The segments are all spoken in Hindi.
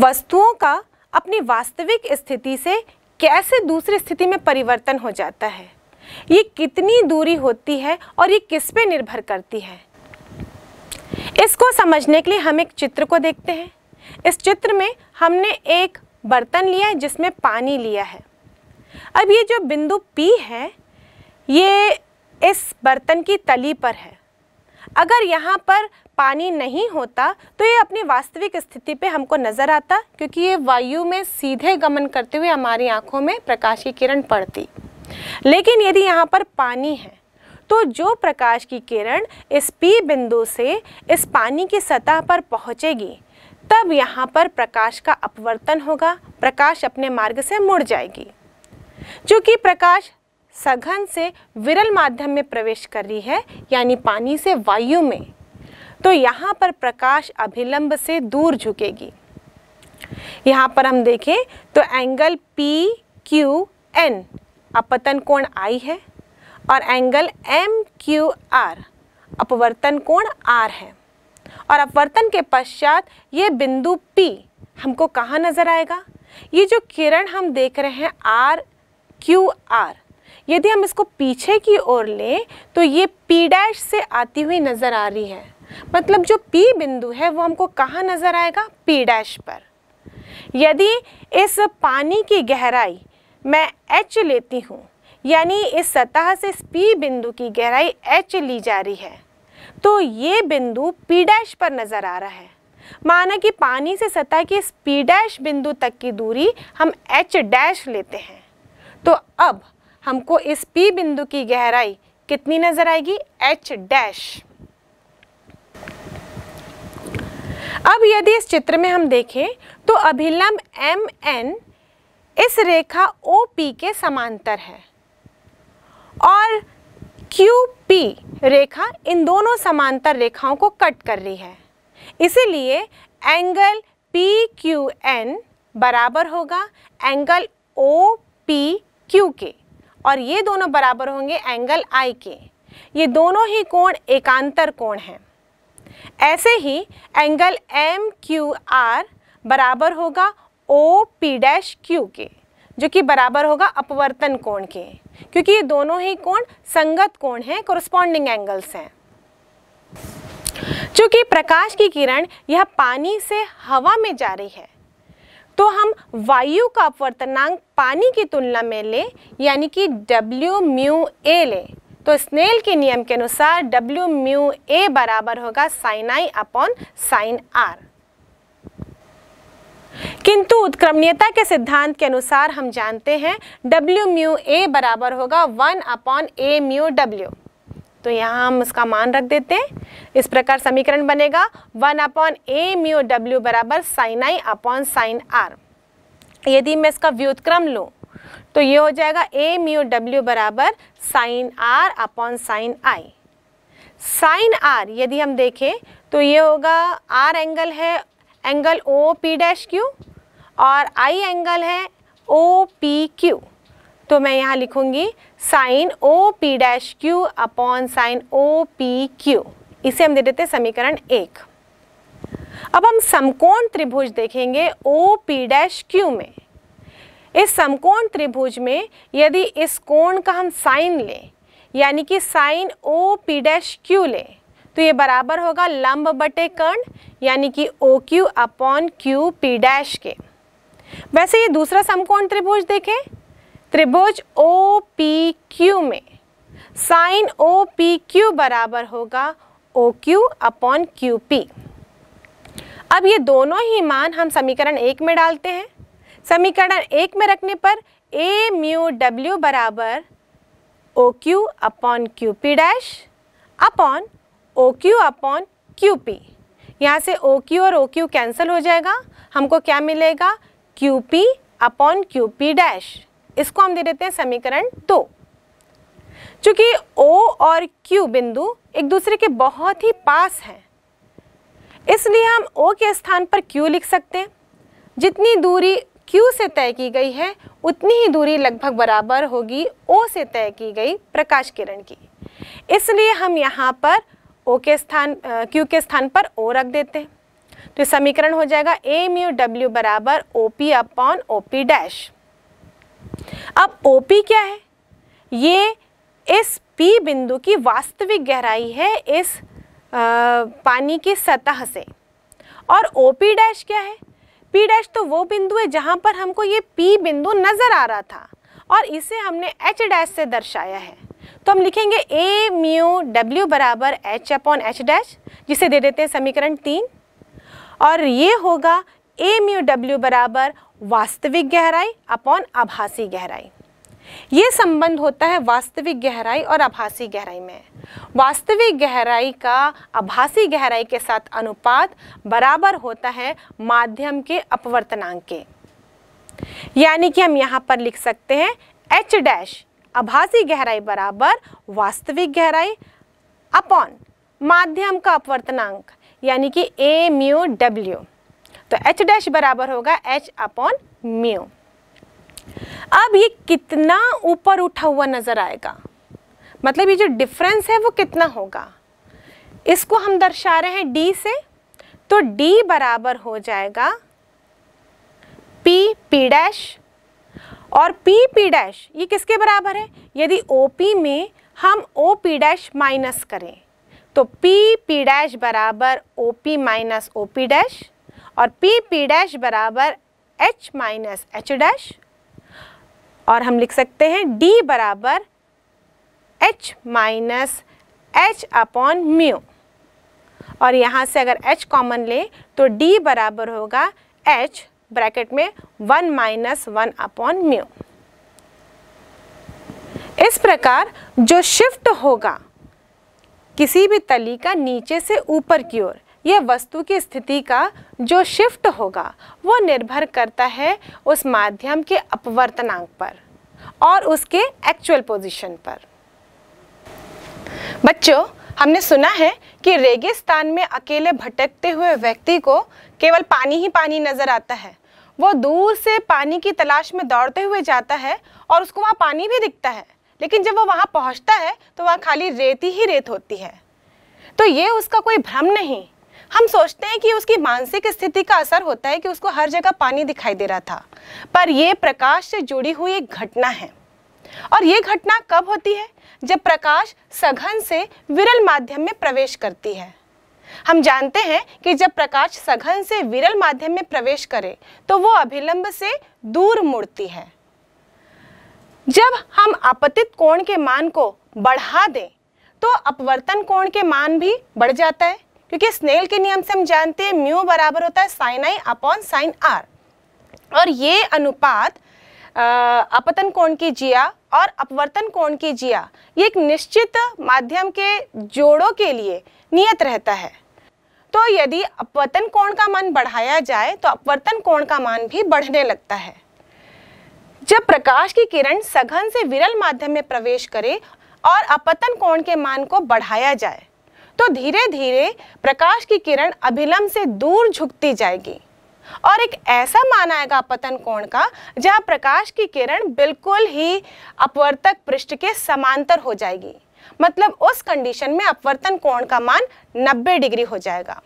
वस्तुओं का अपनी वास्तविक स्थिति से कैसे दूसरी स्थिति में परिवर्तन हो जाता है ये कितनी दूरी होती है और ये किस पे निर्भर करती है इसको समझने के लिए हम एक चित्र को देखते हैं इस चित्र में हमने एक बर्तन लिया है जिसमें पानी लिया है अब ये जो बिंदु P है ये इस बर्तन की तली पर है अगर यहाँ पर पानी नहीं होता तो ये अपनी वास्तविक स्थिति पे हमको नज़र आता क्योंकि ये वायु में सीधे गमन करते हुए हमारी आँखों में प्रकाश की किरण पड़ती लेकिन यदि यहाँ पर पानी है तो जो प्रकाश की किरण इस पी बिंदु से इस पानी की सतह पर पहुँचेगी तब यहाँ पर प्रकाश का अपवर्तन होगा प्रकाश अपने मार्ग से मुड़ जाएगी चूँकि प्रकाश सघन से विरल माध्यम में प्रवेश कर रही है यानी पानी से वायु में तो यहाँ पर प्रकाश अभिलंब से दूर झुकेगी यहाँ पर हम देखें तो एंगल पी क्यू एन अपतन कोण आई है और एंगल एम क्यू आर अपवर्तन कोण आर है और अपवर्तन के पश्चात ये बिंदु पी हमको कहाँ नज़र आएगा ये जो किरण हम देख रहे हैं आर क्यू आर यदि हम इसको पीछे की ओर लें तो ये पी डैश से आती हुई नज़र आ रही है मतलब जो पी बिंदु है वो हमको कहाँ नज़र आएगा P डैश पर यदि इस पानी की गहराई मैं एच लेती हूँ यानी इस सतह से इस पी बिंदु की गहराई एच ली जा रही है तो ये बिंदु P डैश पर नज़र आ रहा है माना कि पानी से सतह की इस P डैश बिंदु तक की दूरी हम एच डैश लेते हैं तो अब हमको इस P बिंदु की गहराई कितनी नज़र आएगी H डैश अब यदि इस चित्र में हम देखें तो अभिलंब एम एन इस रेखा ओ पी के समांतर है और क्यू पी रेखा इन दोनों समांतर रेखाओं को कट कर रही है इसीलिए एंगल पी क्यू एन बराबर होगा एंगल ओ पी क्यू के और ये दोनों बराबर होंगे एंगल आई के ये दोनों ही कोण एकांतर कोण हैं ऐसे ही एंगल एम क्यू आर बराबर होगा ओ पी डैश क्यू के जो कि बराबर होगा अपवर्तन कोण के क्योंकि ये दोनों ही कोण संगत कोण हैं कोरस्पॉन्डिंग एंगल्स हैं चूँकि प्रकाश की किरण यह पानी से हवा में जा रही है तो हम वायु का अपवर्तनांक पानी की तुलना में लें यानी कि डब्ल्यू म्यू ए लें तो स्नेल के नियम के अनुसार डब्ल्यू म्यू ए बराबर होगा sine I upon sine R किंतु उत्क्रमणीयता के सिद्धांत के अनुसार हम जानते हैं डब्ल्यू म्यू ए बराबर होगा one upon A mu W तो यहाँ हम उसका मान रख देते हैं इस प्रकार समीकरण बनेगा one upon A mu W बराबर sine I upon sine R यदि मैं इसका व्युतक्रम लूँ तो ये हो जाएगा ए म्यू डब्ल्यू बराबर sine R upon sine I sine R यदि हम देखें तो ये होगा आर एंगल है angle O P dash Q और आई एंगल है ओ पी क्यू तो मैं यहाँ लिखूंगी sine O P dash Q upon sine O P Q इसे हम दे देते समीकरण एक अब हम समकोण त्रिभुज देखेंगे ओ पी डैश क्यू में इस समकोण त्रिभुज में यदि इस कोण का हम साइन लें यानी कि sine O P dash Q लें तो ये बराबर होगा लंब बटे कर्ण यानी कि O Q upon Q P dash के वैसे ये दूसरा समकोण त्रिभुज देखें त्रिभुज ओ पी क्यू में साइन ओ पी क्यू बराबर होगा O Q upon Q P अब ये दोनों ही मान हम समीकरण एक में डालते हैं समीकरण एक में रखने पर ए म्यू डब्ल्यू बराबर O Q upon Q P dash upon O Q upon Q P यहाँ से ओ क्यू और ओ क्यू कैंसिल हो जाएगा हमको क्या मिलेगा Q P upon Q P dash इसको हम दे देते हैं समीकरण दो चूंकि O और Q बिंदु एक दूसरे के बहुत ही पास हैं इसलिए हम O के स्थान पर Q लिख सकते हैं जितनी दूरी Q से तय की गई है उतनी ही दूरी लगभग बराबर होगी O से तय की गई प्रकाश किरण की इसलिए हम यहाँ पर O के स्थान Q के स्थान पर O रख देते हैं तो समीकरण हो जाएगा ए म्यू डब्ल्यू बराबर O P upon O P dash अब ओ पी क्या है ये इस पी बिंदु की वास्तविक गहराई है इस आ, पानी की सतह से और ओ पी डैश क्या है पी डैश तो वो बिंदु है जहाँ पर हमको ये पी बिंदु नज़र आ रहा था और इसे हमने एच डैश से दर्शाया है तो हम लिखेंगे ए म्यू डब्ल्यू बराबर एच अपॉन एच डैश जिसे दे देते हैं समीकरण तीन और ये होगा ए म्यू डब्ल्यू बराबर वास्तविक गहराई अपॉन आभासी गहराई ये संबंध होता है वास्तविक गहराई और आभासी गहराई में वास्तविक गहराई का आभासी गहराई के साथ अनुपात बराबर होता है माध्यम के अपवर्तनांक के यानी कि हम यहाँ पर लिख सकते हैं एच डैश आभासी गहराई बराबर वास्तविक गहराई अपॉन माध्यम का अपवर्तनांक यानी कि ए म्यू डब्ल्यू तो एच डैश बराबर होगा एच अपॉन म्यू अब ये कितना ऊपर उठा हुआ नज़र आएगा मतलब ये जो डिफरेंस है वो कितना होगा इसको हम दर्शा रहे हैं डी से तो डी बराबर हो जाएगा पी पी डैश और पी पी डैश ये किसके बराबर है यदि ओ पी में हम ओ पी डैश माइनस करें तो पी पी डैश बराबर O P minus O P dash और पी पी डैश बराबर एच माइनस एच डैश और हम लिख सकते हैं डी बराबर H minus H upon mu और यहाँ से अगर h कॉमन लें तो d बराबर होगा h ब्रैकेट में one minus one upon mu इस प्रकार जो शिफ्ट होगा किसी भी तली का नीचे से ऊपर की ओर यह वस्तु की स्थिति का जो शिफ्ट होगा वो निर्भर करता है उस माध्यम के अपवर्तनांक पर और उसके एक्चुअल पोजीशन पर बच्चों हमने सुना है कि रेगिस्तान में अकेले भटकते हुए व्यक्ति को केवल पानी ही पानी नजर आता है वो दूर से पानी की तलाश में दौड़ते हुए जाता है और उसको वहाँ पानी भी दिखता है लेकिन जब वो वहाँ पहुँचता है तो वहाँ खाली रेत ही रेत होती है तो ये उसका कोई भ्रम नहीं हम सोचते हैं कि उसकी मानसिक स्थिति का असर होता है कि उसको हर जगह पानी दिखाई दे रहा था पर यह प्रकाश से जुड़ी हुई एक घटना है और यह घटना कब होती है जब प्रकाश सघन से विरल माध्यम में प्रवेश करती है हम जानते हैं कि जब प्रकाश सघन से विरल माध्यम में प्रवेश करे तो वो अभिलंब से दूर मुड़ती है जब हम आपतित कोण के मान को बढ़ा दें तो अपवर्तन कोण के मान भी बढ़ जाता है क्योंकि स्नेल के नियम से हम जानते हैं म्यू बराबर होता है sine I upon sine R और ये अनुपात अपतन कोण की जिया और अपवर्तन कोण की जिया ये एक निश्चित माध्यम के जोड़ों के लिए नियत रहता है तो यदि अपवर्तन कोण का मान बढ़ाया जाए तो अपवर्तन कोण का मान भी बढ़ने लगता है जब प्रकाश की किरण सघन से विरल माध्यम में प्रवेश करे और अपतन कोण के मान को बढ़ाया जाए तो धीरे धीरे प्रकाश की किरण अभिलंब से दूर झुकती जाएगी और एक ऐसा माना आएगा अपतन कोण का जहां प्रकाश की किरण बिल्कुल ही अपवर्तक पृष्ठ के समांतर हो जाएगी मतलब उस कंडीशन में अपवर्तन कोण का मान 90 डिग्री हो जाएगा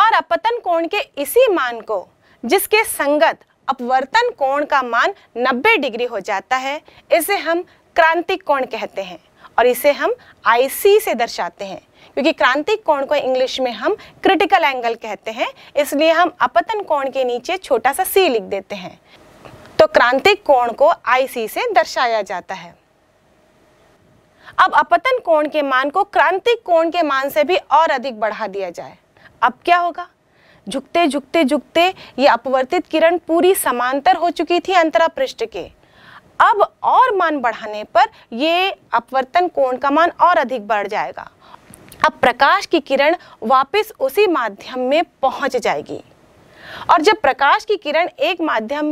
और अपतन कोण के इसी मान को जिसके संगत अपवर्तन कोण का मान 90 डिग्री हो जाता है इसे हम क्रांतिक कोण कहते हैं और इसे हम आई से दर्शाते हैं क्योंकि क्रांतिक कोण को इंग्लिश में हम क्रिटिकल एंगल कहते हैं इसलिए हम अपतन कोण के नीचे छोटा सा सी लिख देते हैं तो क्रांतिक कोण को आईसी से दर्शाया जाता है अब अपतन कोण के मान को क्रांतिक कोण के मान से भी और अधिक बढ़ा दिया जाए अब क्या होगा झुकते झुकते झुकते ये अपवर्तित किरण पूरी समांतर हो चुकी थी अंतरा पृष्ठ के अब और मान बढ़ाने पर ये अपवर्तन कोण का मान और अधिक बढ़ जाएगा अब प्रकाश की किरण वापस उसी माध्यम में पहुंच जाएगी और जब प्रकाश की किरण एक माध्यम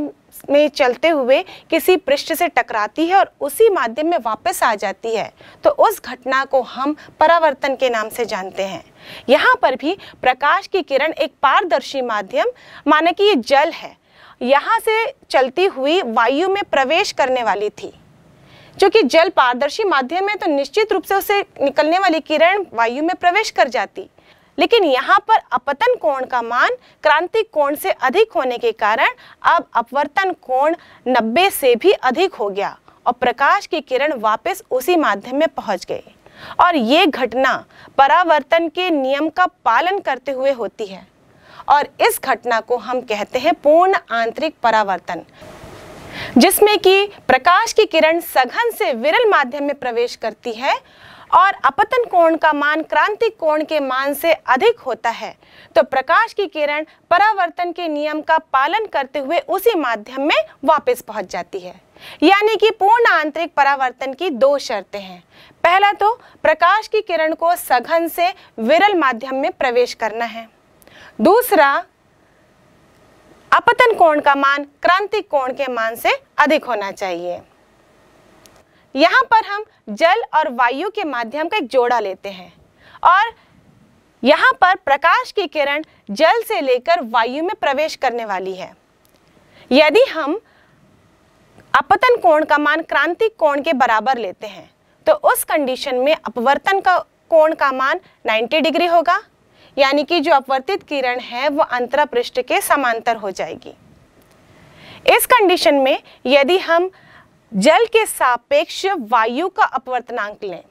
में चलते हुए किसी पृष्ठ से टकराती है और उसी माध्यम में वापस आ जाती है तो उस घटना को हम परावर्तन के नाम से जानते हैं यहाँ पर भी प्रकाश की किरण एक पारदर्शी माध्यम माने कि ये जल है यहाँ से चलती हुई वायु में प्रवेश करने वाली थी क्योंकि जल पारदर्शी माध्यम है तो निश्चित रूप से उसे निकलने वाली किरण वायु में प्रवेश कर जाती लेकिन यहाँ पर अपतन कोण का मान क्रांतिक कोण से अधिक होने के कारण अब अपवर्तन कोण 90 से भी अधिक हो गया और प्रकाश की किरण वापस उसी माध्यम में पहुंच गई और ये घटना परावर्तन के नियम का पालन करते हुए होती है और इस घटना को हम कहते हैं पूर्ण आंतरिक परावर्तन जिसमें कि प्रकाश की किरण सघन से विरल माध्यम में प्रवेश करती है और अपतन कोण का मान क्रांतिक कोण के मान से अधिक होता है तो प्रकाश की किरण परावर्तन के नियम का पालन करते हुए उसी माध्यम में वापस पहुंच जाती है यानी कि पूर्ण आंतरिक परावर्तन की दो शर्तें हैं पहला तो प्रकाश की किरण को सघन से विरल माध्यम में प्रवेश करना है दूसरा अपतन कोण का मान क्रांतिक कोण के मान से अधिक होना चाहिए यहाँ पर हम जल और वायु के माध्यम का एक जोड़ा लेते हैं और यहाँ पर प्रकाश की किरण जल से लेकर वायु में प्रवेश करने वाली है यदि हम अपतन कोण का मान क्रांतिक कोण के बराबर लेते हैं तो उस कंडीशन में अपवर्तन का कोण का मान 90 डिग्री होगा यानी कि जो अपवर्तित किरण है वह अंतरा पृष्ठ के समांतर हो जाएगी इस कंडीशन में यदि हम जल के सापेक्ष वायु का अपवर्तनांक लें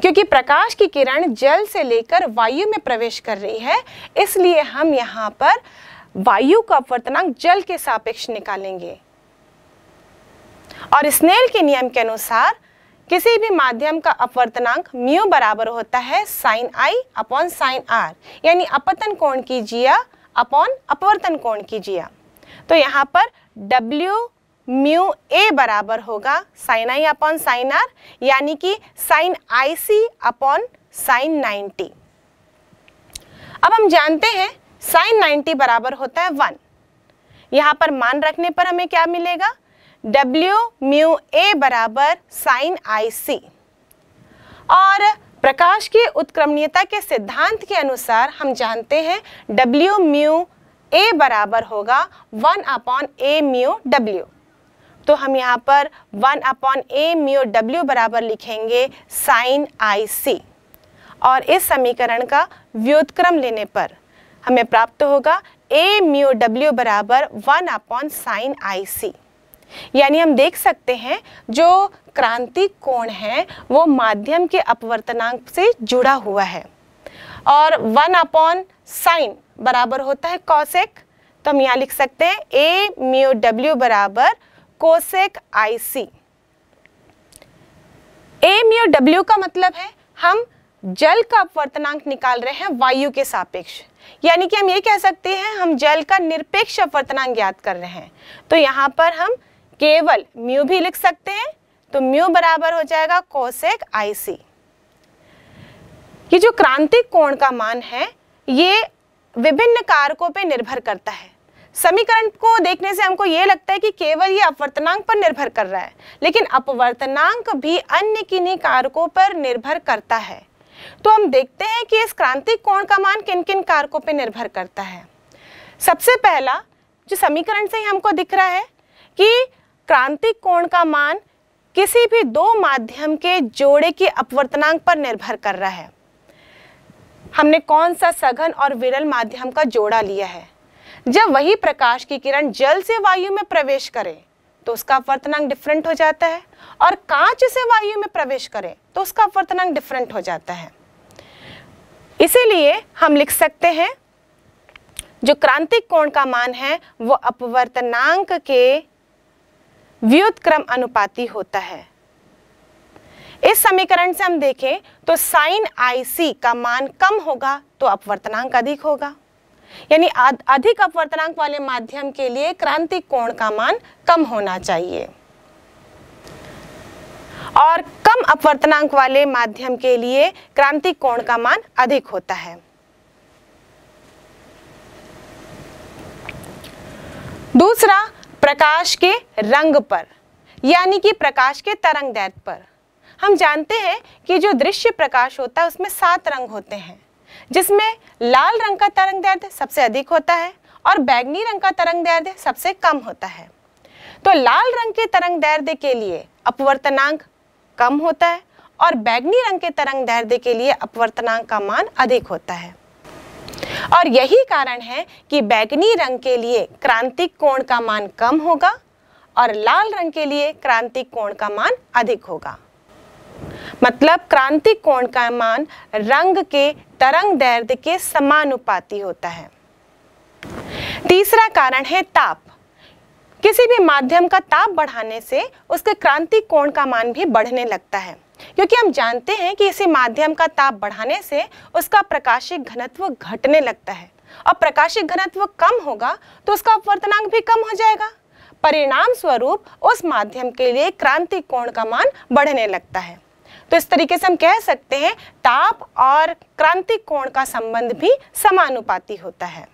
क्योंकि प्रकाश की किरण जल से लेकर वायु में प्रवेश कर रही है इसलिए हम यहाँ पर वायु का अपवर्तनांक जल के सापेक्ष निकालेंगे और स्नेल के नियम के अनुसार किसी भी माध्यम का अपवर्तनांक म्यू बराबर होता है sine I upon sine R यानी अपतन कोण की जिया अपॉन अपवर्तन कोण की जिया तो यहाँ पर W म्यू ए बराबर होगा sine I upon sine R यानी कि sine I C upon sine ninety अब हम जानते हैं साइन नाइन्टी बराबर होता है वन यहाँ पर मान रखने पर हमें क्या मिलेगा डब्ल्यू म्यू ए बराबर साइन आई सी और प्रकाश की उत्क्रमणीयता के सिद्धांत के अनुसार हम जानते हैं डब्ल्यू म्यू ए बराबर होगा one upon A mu W तो हम यहाँ पर one upon A mu W बराबर लिखेंगे साइन आई सी और इस समीकरण का व्युत्क्रम लेने पर हमें प्राप्त होगा ए म्यू डब्ल्यू बराबर one upon sine I C यानी हम देख सकते हैं जो क्रांति कोण है वो माध्यम के अपवर्तनांक से जुड़ा हुआ है और वन अपॉन साइन बराबर होता है कौशिक तो हम यहाँ लिख सकते हैं ए म्यू डब्ल्यू बराबर cosec I C A mu W का मतलब है हम जल का अपवर्तनांक निकाल रहे हैं वायु के सापेक्ष यानी कि हम ये कह सकते हैं हम जल का निरपेक्ष अपवर्तनांक ज्ञात कर रहे हैं तो यहाँ पर हम केवल म्यू भी लिख सकते हैं तो म्यू बराबर हो जाएगा कोसेक आईसी ये जो क्रांतिक कोण का मान है ये विभिन्न कारकों पर निर्भर करता है समीकरण को देखने से हमको ये लगता है कि केवल ये अपवर्तनांक पर निर्भर कर रहा है लेकिन अपवर्तनांक भी अन्य किन्हीं कारकों पर निर्भर करता है तो हम देखते हैं कि इस क्रांतिक कोण का मान किन किन कारकों पर निर्भर करता है सबसे पहला जो समीकरण से ही हमको दिख रहा है कि क्रांतिक कोण का मान किसी भी दो माध्यम के जोड़े के अपवर्तनांक पर निर्भर कर रहा है हमने कौन सा सघन और विरल माध्यम का जोड़ा लिया है जब वही प्रकाश की किरण जल से वायु में प्रवेश करे तो उसका अपवर्तनांक डिफरेंट हो जाता है और कांच से वायु में प्रवेश करे तो उसका अपवर्तनांक डिफरेंट हो जाता है इसीलिए हम लिख सकते हैं जो क्रांतिक कोण का मान है वो अपवर्तनांक के व्युतक्रम अनुपाती होता है इस समीकरण से हम देखें तो साइन आईसी का मान कम होगा तो अपवर्तनांक अधिक होगा यानी अधिक अपवर्तनांक वाले माध्यम के लिए क्रांति कोण का मान कम होना चाहिए और कम अपवर्तनांक वाले माध्यम के लिए क्रांति कोण का मान अधिक होता है दूसरा प्रकाश के रंग पर यानी कि प्रकाश के तरंग दैत पर हम जानते हैं कि जो दृश्य प्रकाश होता है उसमें सात रंग होते हैं जिसमें लाल रंग का तरंग दैर्ध्य सबसे अधिक होता है और बैगनी रंग का तरंग दैर्ध्य सबसे कम होता है तो लाल रंग के तरंग दैर्ध्य के लिए अपवर्तनांक कम होता है और बैगनी रंग के तरंग दैर्ध्य के लिए अपवर्तनांक का मान अधिक होता है और यही कारण है कि बैगनी रंग के लिए क्रांतिक कोण का मान कम होगा और लाल रंग के लिए क्रांतिक कोण का मान अधिक होगा मतलब क्रांतिक कोण का मान रंग के तरंग दैर्ध्य के समानुपाती होता है तीसरा कारण है ताप किसी भी माध्यम का ताप बढ़ाने से उसके क्रांतिक कोण का मान भी बढ़ने लगता है क्योंकि हम जानते हैं कि इसी माध्यम का ताप बढ़ाने से उसका प्रकाशिक घनत्व घटने लगता है और प्रकाशिक घनत्व कम होगा तो उसका अपवर्तनांक भी कम हो जाएगा परिणाम स्वरूप उस माध्यम के लिए क्रांति कोण का मान बढ़ने लगता है तो इस तरीके से हम कह सकते हैं ताप और क्रांति कोण का संबंध भी समानुपाती होता है